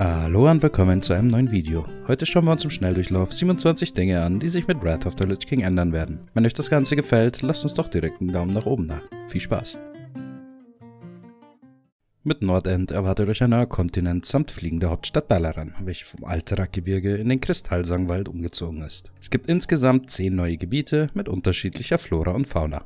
Hallo und willkommen zu einem neuen Video. Heute schauen wir uns im Schnelldurchlauf 27 Dinge an, die sich mit Wrath of the Lich King ändern werden. Wenn euch das Ganze gefällt, lasst uns doch direkt einen Daumen nach oben da. Viel Spaß! Mit Nordend erwartet euch ein neuer Kontinent samt fliegender Hauptstadt Dalaran, welche vom Alterak-Gebirge in den Kristallsangwald umgezogen ist. Es gibt insgesamt 10 neue Gebiete mit unterschiedlicher Flora und Fauna.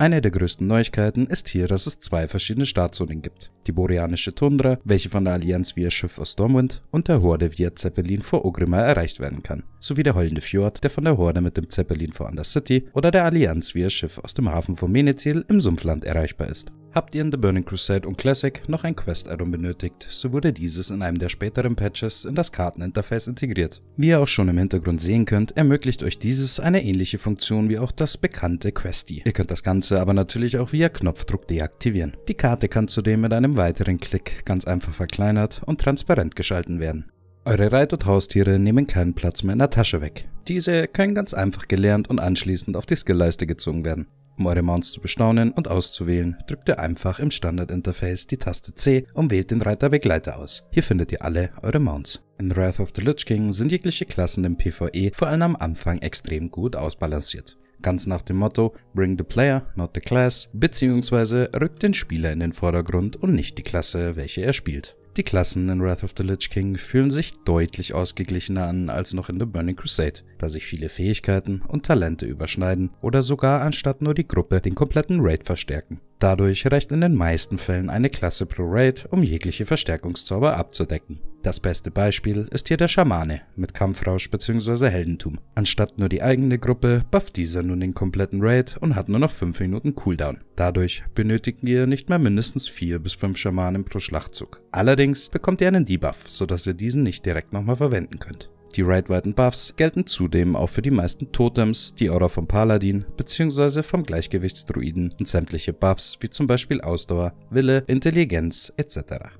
Eine der größten Neuigkeiten ist hier, dass es zwei verschiedene Startzonen gibt. Die boreanische Tundra, welche von der Allianz via Schiff aus Stormwind und der Horde via Zeppelin vor Ogrimmar erreicht werden kann, sowie der heulende Fjord, der von der Horde mit dem Zeppelin vor Undercity oder der Allianz via Schiff aus dem Hafen von Menethil im Sumpfland erreichbar ist. Habt ihr in The Burning Crusade und Classic noch ein quest item benötigt, so wurde dieses in einem der späteren Patches in das Karteninterface integriert. Wie ihr auch schon im Hintergrund sehen könnt, ermöglicht euch dieses eine ähnliche Funktion wie auch das bekannte Questy. Ihr könnt das Ganze aber natürlich auch via Knopfdruck deaktivieren. Die Karte kann zudem mit einem weiteren Klick ganz einfach verkleinert und transparent geschalten werden. Eure Reit- und Haustiere nehmen keinen Platz mehr in der Tasche weg. Diese können ganz einfach gelernt und anschließend auf die Skillleiste gezogen werden. Um eure Mounts zu bestaunen und auszuwählen, drückt ihr einfach im Standardinterface die Taste C und wählt den Reiter Begleiter aus. Hier findet ihr alle eure Mounts. In Wrath of the Lich King sind jegliche Klassen im PvE vor allem am Anfang extrem gut ausbalanciert. Ganz nach dem Motto Bring the Player, not the Class, beziehungsweise rückt den Spieler in den Vordergrund und nicht die Klasse, welche er spielt. Die Klassen in Wrath of the Lich King fühlen sich deutlich ausgeglichener an als noch in The Burning Crusade, da sich viele Fähigkeiten und Talente überschneiden oder sogar anstatt nur die Gruppe den kompletten Raid verstärken. Dadurch reicht in den meisten Fällen eine Klasse pro Raid, um jegliche Verstärkungszauber abzudecken. Das beste Beispiel ist hier der Schamane mit Kampfrausch bzw. Heldentum. Anstatt nur die eigene Gruppe, bufft dieser nun den kompletten Raid und hat nur noch 5 Minuten Cooldown. Dadurch benötigen wir nicht mehr mindestens 4 bis 5 Schamanen pro Schlachtzug. Allerdings bekommt ihr einen Debuff, sodass ihr diesen nicht direkt nochmal verwenden könnt. Die Right White Buffs gelten zudem auch für die meisten Totems, die Aura vom Paladin bzw. vom Gleichgewichtsdruiden und sämtliche Buffs wie zum Beispiel Ausdauer, Wille, Intelligenz etc.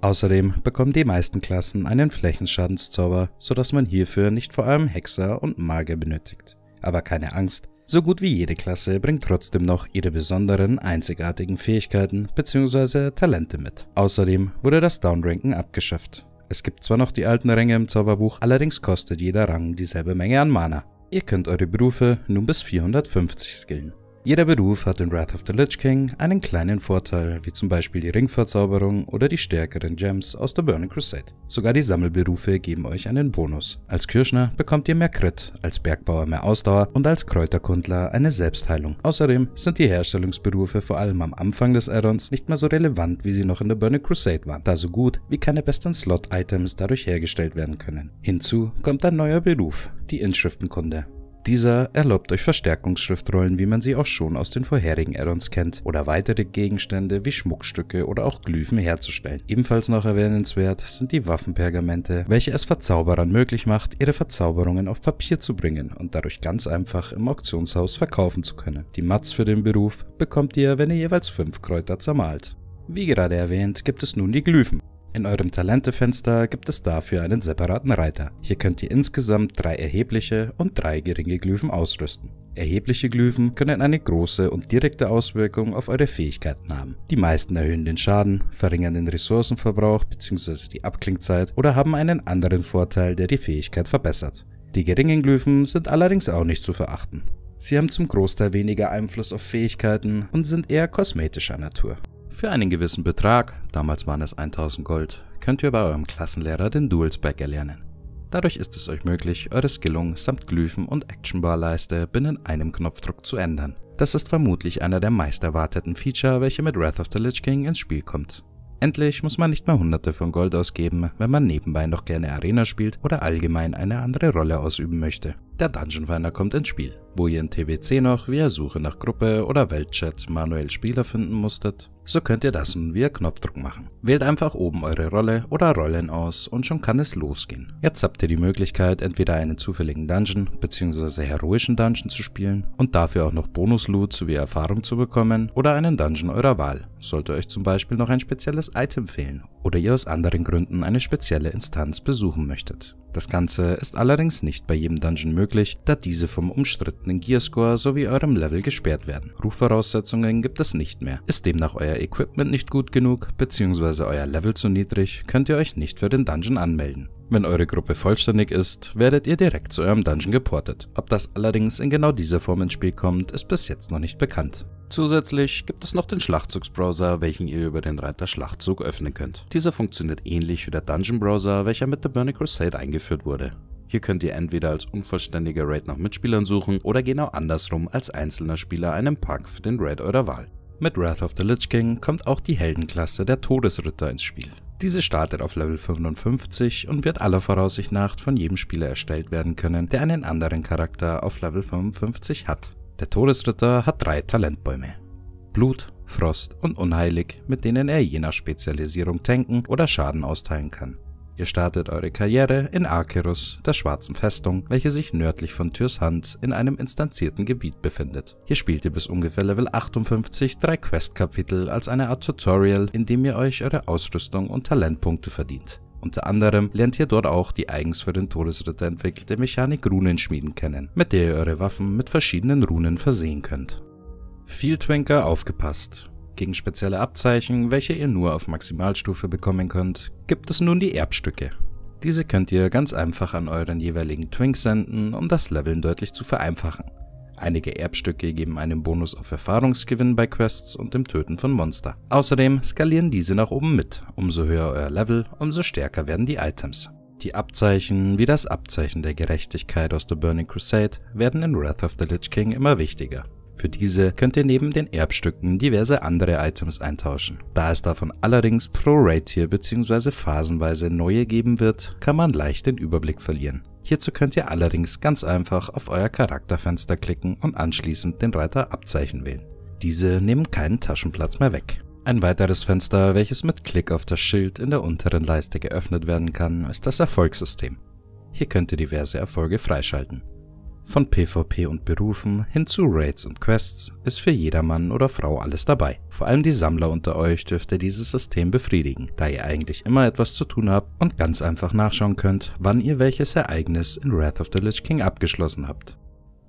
Außerdem bekommen die meisten Klassen einen Flächenschadenszauber, sodass man hierfür nicht vor allem Hexer und Magier benötigt. Aber keine Angst, so gut wie jede Klasse bringt trotzdem noch ihre besonderen, einzigartigen Fähigkeiten bzw. Talente mit. Außerdem wurde das Downranken abgeschafft. Es gibt zwar noch die alten Ränge im Zauberbuch, allerdings kostet jeder Rang dieselbe Menge an Mana. Ihr könnt eure Berufe nun bis 450 skillen. Jeder Beruf hat in Wrath of the Lich King einen kleinen Vorteil, wie zum Beispiel die Ringverzauberung oder die stärkeren Gems aus der Burning Crusade. Sogar die Sammelberufe geben euch einen Bonus. Als Kirschner bekommt ihr mehr Crit, als Bergbauer mehr Ausdauer und als Kräuterkundler eine Selbstheilung. Außerdem sind die Herstellungsberufe vor allem am Anfang des Addons nicht mehr so relevant, wie sie noch in der Burning Crusade waren, da so gut wie keine besten Slot-Items dadurch hergestellt werden können. Hinzu kommt ein neuer Beruf, die Inschriftenkunde. Dieser erlaubt euch Verstärkungsschriftrollen, wie man sie auch schon aus den vorherigen Addons kennt, oder weitere Gegenstände wie Schmuckstücke oder auch Glyphen herzustellen. Ebenfalls noch erwähnenswert sind die Waffenpergamente, welche es Verzauberern möglich macht, ihre Verzauberungen auf Papier zu bringen und dadurch ganz einfach im Auktionshaus verkaufen zu können. Die Mats für den Beruf bekommt ihr, wenn ihr jeweils fünf Kräuter zermalt. Wie gerade erwähnt, gibt es nun die Glyphen. In eurem Talentefenster gibt es dafür einen separaten Reiter. Hier könnt ihr insgesamt drei erhebliche und drei geringe Glyphen ausrüsten. Erhebliche Glyphen können eine große und direkte Auswirkung auf eure Fähigkeiten haben. Die meisten erhöhen den Schaden, verringern den Ressourcenverbrauch bzw. die Abklingzeit oder haben einen anderen Vorteil, der die Fähigkeit verbessert. Die geringen Glyphen sind allerdings auch nicht zu verachten. Sie haben zum Großteil weniger Einfluss auf Fähigkeiten und sind eher kosmetischer Natur. Für einen gewissen Betrag, damals waren es 1000 Gold, könnt ihr bei eurem Klassenlehrer den Dualspec erlernen. Dadurch ist es euch möglich, eure Skillung samt Glyphen und Actionbar-Leiste binnen einem Knopfdruck zu ändern. Das ist vermutlich einer der meist erwarteten Feature, welche mit Wrath of the Lich King ins Spiel kommt. Endlich muss man nicht mehr hunderte von Gold ausgeben, wenn man nebenbei noch gerne Arena spielt oder allgemein eine andere Rolle ausüben möchte. Der Dungeon Finder kommt ins Spiel, wo ihr in TBC noch via Suche nach Gruppe oder Weltchat manuell Spieler finden musstet, so könnt ihr das nun via Knopfdruck machen. Wählt einfach oben eure Rolle oder Rollen aus und schon kann es losgehen. Jetzt habt ihr die Möglichkeit, entweder einen zufälligen Dungeon bzw. heroischen Dungeon zu spielen und dafür auch noch Bonus-Loot sowie Erfahrung zu bekommen oder einen Dungeon eurer Wahl, sollte euch zum Beispiel noch ein spezielles Item fehlen oder ihr aus anderen Gründen eine spezielle Instanz besuchen möchtet. Das Ganze ist allerdings nicht bei jedem Dungeon möglich, da diese vom umstrittenen Gearscore sowie eurem Level gesperrt werden. Rufvoraussetzungen gibt es nicht mehr. Ist demnach euer Equipment nicht gut genug bzw. euer Level zu niedrig, könnt ihr euch nicht für den Dungeon anmelden. Wenn eure Gruppe vollständig ist, werdet ihr direkt zu eurem Dungeon geportet. Ob das allerdings in genau dieser Form ins Spiel kommt, ist bis jetzt noch nicht bekannt. Zusätzlich gibt es noch den Schlachtzugsbrowser, welchen ihr über den Reiter Schlachtzug öffnen könnt. Dieser funktioniert ähnlich wie der Dungeon Browser, welcher mit The Burning Crusade eingeführt wurde. Hier könnt ihr entweder als unvollständiger Raid nach Mitspielern suchen oder genau andersrum als einzelner Spieler einen Pack für den Raid eurer Wahl. Mit Wrath of the Lich King kommt auch die Heldenklasse der Todesritter ins Spiel. Diese startet auf Level 55 und wird aller Voraussicht nach von jedem Spieler erstellt werden können, der einen anderen Charakter auf Level 55 hat. Der Todesritter hat drei Talentbäume. Blut, Frost und Unheilig, mit denen er je nach Spezialisierung tanken oder Schaden austeilen kann. Ihr startet eure Karriere in Arkerus, der schwarzen Festung, welche sich nördlich von Hand in einem instanzierten Gebiet befindet. Hier spielt ihr bis ungefähr Level 58 drei Questkapitel als eine Art Tutorial, in dem ihr euch eure Ausrüstung und Talentpunkte verdient. Unter anderem lernt ihr dort auch die eigens für den Todesritter entwickelte Mechanik Runenschmieden kennen, mit der ihr eure Waffen mit verschiedenen Runen versehen könnt. Viel Twinker aufgepasst! Gegen spezielle Abzeichen, welche ihr nur auf Maximalstufe bekommen könnt, gibt es nun die Erbstücke. Diese könnt ihr ganz einfach an euren jeweiligen Twink senden, um das Leveln deutlich zu vereinfachen. Einige Erbstücke geben einen Bonus auf Erfahrungsgewinn bei Quests und dem Töten von Monster. Außerdem skalieren diese nach oben mit. Umso höher euer Level, umso stärker werden die Items. Die Abzeichen, wie das Abzeichen der Gerechtigkeit aus der Burning Crusade, werden in Wrath of the Lich King immer wichtiger. Für diese könnt ihr neben den Erbstücken diverse andere Items eintauschen. Da es davon allerdings pro-Rate bzw. phasenweise neue geben wird, kann man leicht den Überblick verlieren. Hierzu könnt ihr allerdings ganz einfach auf euer Charakterfenster klicken und anschließend den Reiter Abzeichen wählen. Diese nehmen keinen Taschenplatz mehr weg. Ein weiteres Fenster, welches mit Klick auf das Schild in der unteren Leiste geöffnet werden kann, ist das Erfolgssystem. Hier könnt ihr diverse Erfolge freischalten von PvP und Berufen hin zu Raids und Quests ist für jedermann oder Frau alles dabei. Vor allem die Sammler unter euch dürfte dieses System befriedigen, da ihr eigentlich immer etwas zu tun habt und ganz einfach nachschauen könnt, wann ihr welches Ereignis in Wrath of the Lich King abgeschlossen habt.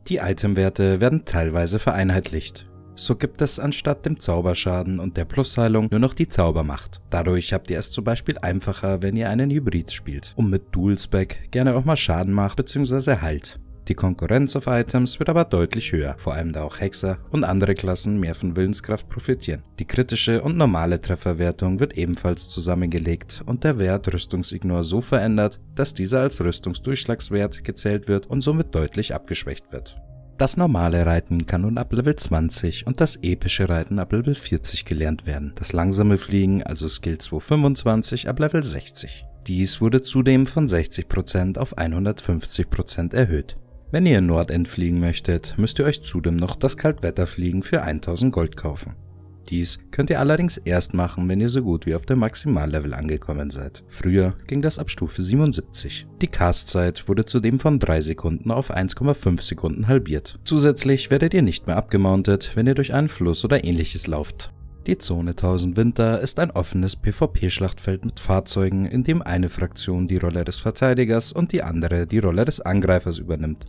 Die Itemwerte werden teilweise vereinheitlicht. So gibt es anstatt dem Zauberschaden und der Plusheilung nur noch die Zaubermacht. Dadurch habt ihr es zum Beispiel einfacher, wenn ihr einen Hybrid spielt und mit Dual Spec gerne auch mal Schaden macht bzw. heilt. Die Konkurrenz auf Items wird aber deutlich höher, vor allem da auch Hexer und andere Klassen mehr von Willenskraft profitieren. Die kritische und normale Trefferwertung wird ebenfalls zusammengelegt und der Wert Rüstungsignor so verändert, dass dieser als Rüstungsdurchschlagswert gezählt wird und somit deutlich abgeschwächt wird. Das normale Reiten kann nun ab Level 20 und das epische Reiten ab Level 40 gelernt werden. Das langsame Fliegen, also Skill 225, ab Level 60. Dies wurde zudem von 60% auf 150% erhöht. Wenn ihr in Nordend fliegen möchtet, müsst ihr euch zudem noch das Kaltwetterfliegen für 1000 Gold kaufen. Dies könnt ihr allerdings erst machen, wenn ihr so gut wie auf dem Maximallevel angekommen seid. Früher ging das ab Stufe 77. Die Castzeit wurde zudem von 3 Sekunden auf 1,5 Sekunden halbiert. Zusätzlich werdet ihr nicht mehr abgemountet, wenn ihr durch einen Fluss oder ähnliches lauft. Die Zone 1000 Winter ist ein offenes PvP-Schlachtfeld mit Fahrzeugen, in dem eine Fraktion die Rolle des Verteidigers und die andere die Rolle des Angreifers übernimmt.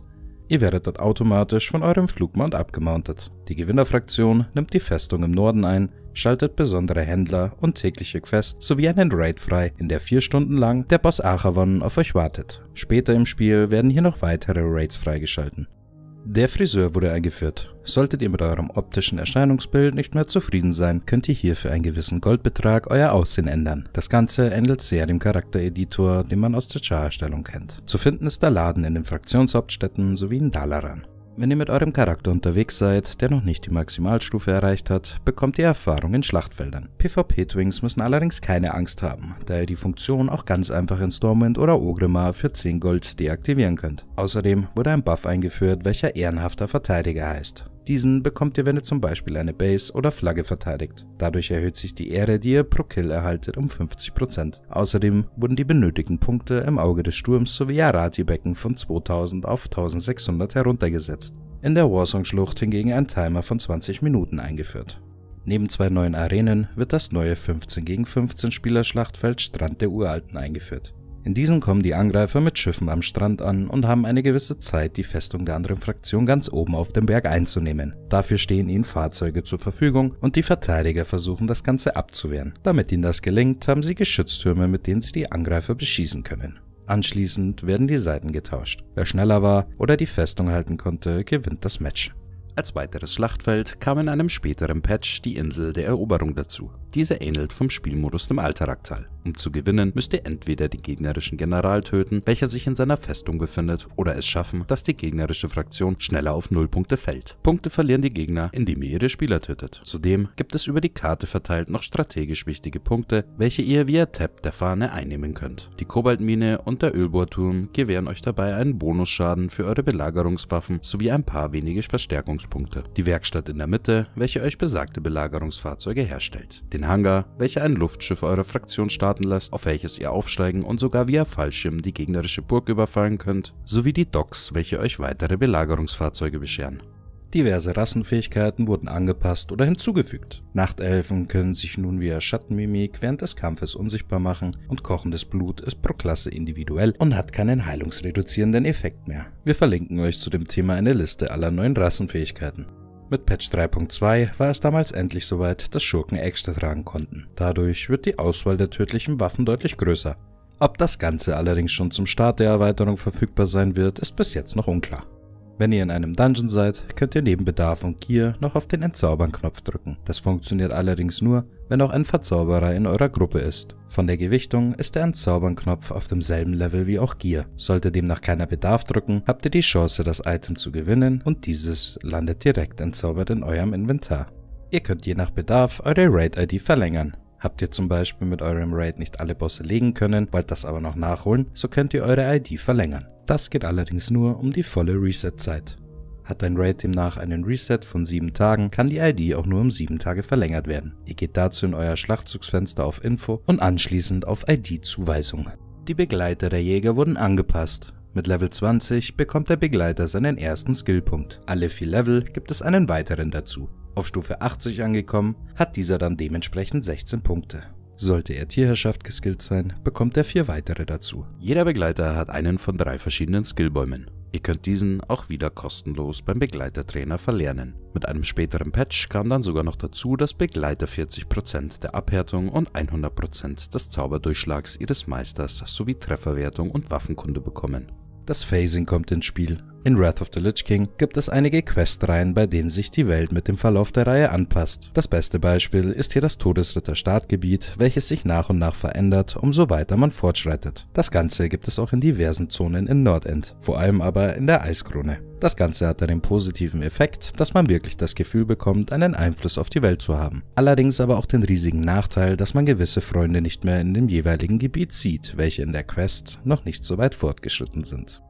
Ihr werdet dort automatisch von eurem Flugmount abgemountet. Die Gewinnerfraktion nimmt die Festung im Norden ein, schaltet besondere Händler und tägliche Quests sowie einen Raid frei, in der vier Stunden lang der Boss Achavan auf euch wartet. Später im Spiel werden hier noch weitere Raids freigeschalten. Der Friseur wurde eingeführt. Solltet ihr mit eurem optischen Erscheinungsbild nicht mehr zufrieden sein, könnt ihr hier für einen gewissen Goldbetrag euer Aussehen ändern. Das Ganze ähnelt sehr dem Charaktereditor, den man aus der Char-Erstellung kennt. Zu finden ist der Laden in den Fraktionshauptstädten sowie in Dalaran. Wenn ihr mit eurem Charakter unterwegs seid, der noch nicht die Maximalstufe erreicht hat, bekommt ihr Erfahrung in Schlachtfeldern. PvP-Twings müssen allerdings keine Angst haben, da ihr die Funktion auch ganz einfach in Stormwind oder Ogrimmar für 10 Gold deaktivieren könnt. Außerdem wurde ein Buff eingeführt, welcher ehrenhafter Verteidiger heißt. Diesen bekommt ihr, wenn ihr zum Beispiel eine Base oder Flagge verteidigt. Dadurch erhöht sich die Ehre, die ihr pro Kill erhaltet, um 50%. Außerdem wurden die benötigten Punkte im Auge des Sturms sowie Arati-Becken von 2000 auf 1600 heruntergesetzt. In der Warsong-Schlucht hingegen ein Timer von 20 Minuten eingeführt. Neben zwei neuen Arenen wird das neue 15 gegen 15 Spieler Schlachtfeld Strand der Uralten eingeführt. In diesen kommen die Angreifer mit Schiffen am Strand an und haben eine gewisse Zeit, die Festung der anderen Fraktion ganz oben auf dem Berg einzunehmen. Dafür stehen ihnen Fahrzeuge zur Verfügung und die Verteidiger versuchen das Ganze abzuwehren. Damit ihnen das gelingt, haben sie Geschütztürme, mit denen sie die Angreifer beschießen können. Anschließend werden die Seiten getauscht. Wer schneller war oder die Festung halten konnte, gewinnt das Match. Als weiteres Schlachtfeld kam in einem späteren Patch die Insel der Eroberung dazu. Diese ähnelt vom Spielmodus dem Alteraktal. Um zu gewinnen, müsst ihr entweder den gegnerischen General töten, welcher sich in seiner Festung befindet, oder es schaffen, dass die gegnerische Fraktion schneller auf 0 Punkte fällt. Punkte verlieren die Gegner, indem ihr ihre Spieler tötet. Zudem gibt es über die Karte verteilt noch strategisch wichtige Punkte, welche ihr via Tab der Fahne einnehmen könnt. Die Kobaltmine und der Ölbohrturm gewähren euch dabei einen Bonusschaden für eure Belagerungswaffen sowie ein paar wenige Verstärkungspunkte. Die Werkstatt in der Mitte, welche euch besagte Belagerungsfahrzeuge herstellt. Den Hangar, welcher ein Luftschiff eurer Fraktion startet starten lasst, auf welches ihr aufsteigen und sogar via Fallschirm die gegnerische Burg überfallen könnt, sowie die Docks, welche euch weitere Belagerungsfahrzeuge bescheren. Diverse Rassenfähigkeiten wurden angepasst oder hinzugefügt. Nachtelfen können sich nun via Schattenmimik während des Kampfes unsichtbar machen und kochendes Blut ist pro Klasse individuell und hat keinen heilungsreduzierenden Effekt mehr. Wir verlinken euch zu dem Thema eine Liste aller neuen Rassenfähigkeiten. Mit Patch 3.2 war es damals endlich soweit, dass Schurken Äxte tragen konnten. Dadurch wird die Auswahl der tödlichen Waffen deutlich größer. Ob das Ganze allerdings schon zum Start der Erweiterung verfügbar sein wird, ist bis jetzt noch unklar. Wenn ihr in einem Dungeon seid, könnt ihr neben Bedarf und Gier noch auf den Entzaubern-Knopf drücken. Das funktioniert allerdings nur, wenn auch ein Verzauberer in eurer Gruppe ist. Von der Gewichtung ist der Entzaubern-Knopf auf demselben Level wie auch Gier. Sollte demnach keiner Bedarf drücken, habt ihr die Chance, das Item zu gewinnen und dieses landet direkt entzaubert in eurem Inventar. Ihr könnt je nach Bedarf eure Raid-ID verlängern. Habt ihr zum Beispiel mit eurem Raid nicht alle Bosse legen können, wollt das aber noch nachholen, so könnt ihr eure ID verlängern. Das geht allerdings nur um die volle Reset-Zeit. Hat dein Raid demnach einen Reset von 7 Tagen, kann die ID auch nur um 7 Tage verlängert werden. Ihr geht dazu in euer Schlachtzugsfenster auf Info und anschließend auf ID-Zuweisung. Die Begleiter der Jäger wurden angepasst. Mit Level 20 bekommt der Begleiter seinen ersten Skillpunkt. Alle 4 Level gibt es einen weiteren dazu. Auf Stufe 80 angekommen, hat dieser dann dementsprechend 16 Punkte. Sollte er Tierherrschaft geskillt sein, bekommt er vier weitere dazu. Jeder Begleiter hat einen von drei verschiedenen Skillbäumen. Ihr könnt diesen auch wieder kostenlos beim Begleitertrainer verlernen. Mit einem späteren Patch kam dann sogar noch dazu, dass Begleiter 40% der Abhärtung und 100% des Zauberdurchschlags ihres Meisters sowie Trefferwertung und Waffenkunde bekommen. Das Phasing kommt ins Spiel, in Wrath of the Lich King gibt es einige Questreihen, bei denen sich die Welt mit dem Verlauf der Reihe anpasst. Das beste Beispiel ist hier das Todesritter-Startgebiet, welches sich nach und nach verändert, umso weiter man fortschreitet. Das Ganze gibt es auch in diversen Zonen in Nordend, vor allem aber in der Eiskrone. Das Ganze hat den positiven Effekt, dass man wirklich das Gefühl bekommt, einen Einfluss auf die Welt zu haben. Allerdings aber auch den riesigen Nachteil, dass man gewisse Freunde nicht mehr in dem jeweiligen Gebiet sieht, welche in der Quest noch nicht so weit fortgeschritten sind.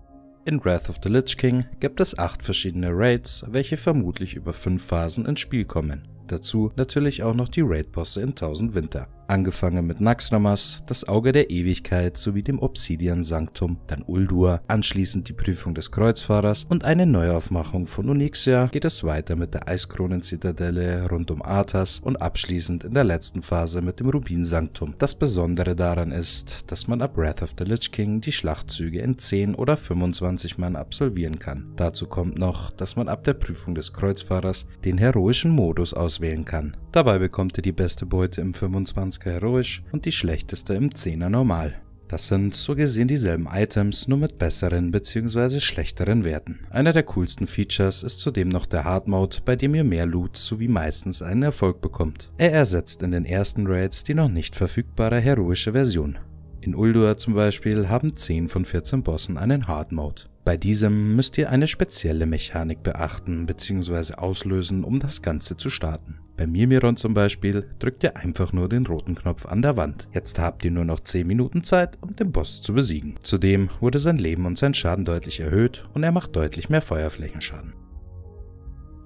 In Wrath of the Lich King gibt es acht verschiedene Raids, welche vermutlich über fünf Phasen ins Spiel kommen. Dazu natürlich auch noch die Raid-Bosse in 1000 Winter angefangen mit Naxramas, das Auge der Ewigkeit sowie dem Obsidian Sanctum, dann Uldur, anschließend die Prüfung des Kreuzfahrers und eine Neuaufmachung von Onyxia geht es weiter mit der Eiskronenzitadelle rund um Arthas und abschließend in der letzten Phase mit dem Rubin Sanctum. Das Besondere daran ist, dass man ab Wrath of the Lich King die Schlachtzüge in 10 oder 25 Mann absolvieren kann. Dazu kommt noch, dass man ab der Prüfung des Kreuzfahrers den heroischen Modus auswählen kann. Dabei bekommt ihr die beste Beute im 25 Maske heroisch und die schlechteste im 10er normal. Das sind so gesehen dieselben Items, nur mit besseren bzw. schlechteren Werten. Einer der coolsten Features ist zudem noch der Hard Mode, bei dem ihr mehr Loot sowie meistens einen Erfolg bekommt. Er ersetzt in den ersten Raids die noch nicht verfügbare heroische Version. In Uldua zum Beispiel haben 10 von 14 Bossen einen Hard Mode. Bei diesem müsst ihr eine spezielle Mechanik beachten bzw. auslösen, um das Ganze zu starten. Bei Mimiron zum Beispiel drückt ihr einfach nur den roten Knopf an der Wand. Jetzt habt ihr nur noch 10 Minuten Zeit, um den Boss zu besiegen. Zudem wurde sein Leben und sein Schaden deutlich erhöht und er macht deutlich mehr Feuerflächenschaden.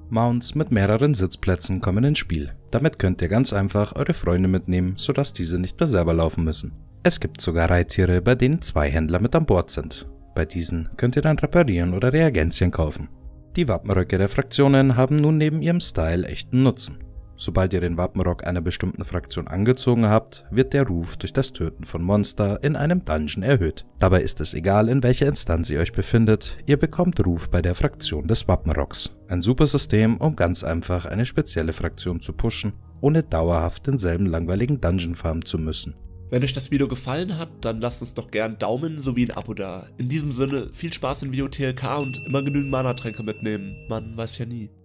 Mounts mit mehreren Sitzplätzen kommen ins Spiel. Damit könnt ihr ganz einfach eure Freunde mitnehmen, sodass diese nicht mehr selber laufen müssen. Es gibt sogar Reittiere, bei denen zwei Händler mit an Bord sind. Bei diesen könnt ihr dann reparieren oder Reagenzien kaufen. Die Wappenröcke der Fraktionen haben nun neben ihrem Style echten Nutzen. Sobald ihr den Wappenrock einer bestimmten Fraktion angezogen habt, wird der Ruf durch das Töten von Monster in einem Dungeon erhöht. Dabei ist es egal, in welcher Instanz ihr euch befindet, ihr bekommt Ruf bei der Fraktion des Wappenrocks. Ein super System, um ganz einfach eine spezielle Fraktion zu pushen, ohne dauerhaft denselben langweiligen Dungeon farmen zu müssen. Wenn euch das Video gefallen hat, dann lasst uns doch gern Daumen sowie ein Abo da. In diesem Sinne, viel Spaß in Video TLK und immer genügend Mana-Tränke mitnehmen. Man weiß ja nie.